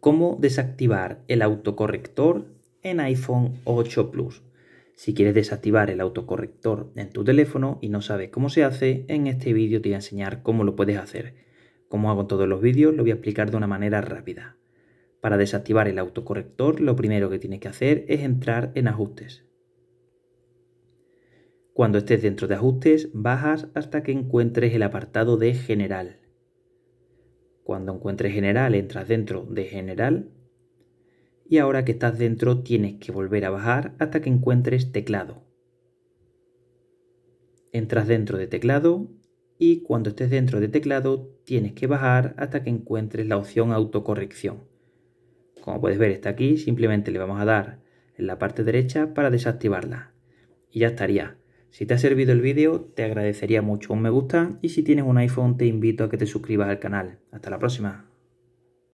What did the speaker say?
cómo desactivar el autocorrector en iPhone 8 Plus. Si quieres desactivar el autocorrector en tu teléfono y no sabes cómo se hace, en este vídeo te voy a enseñar cómo lo puedes hacer. Como hago en todos los vídeos, lo voy a explicar de una manera rápida. Para desactivar el autocorrector, lo primero que tienes que hacer es entrar en ajustes. Cuando estés dentro de ajustes, bajas hasta que encuentres el apartado de general. Cuando encuentres general, entras dentro de general. Y ahora que estás dentro, tienes que volver a bajar hasta que encuentres teclado. Entras dentro de teclado y cuando estés dentro de teclado tienes que bajar hasta que encuentres la opción autocorrección. Como puedes ver está aquí, simplemente le vamos a dar en la parte derecha para desactivarla y ya estaría. Si te ha servido el vídeo, te agradecería mucho un me gusta y si tienes un iPhone te invito a que te suscribas al canal. Hasta la próxima.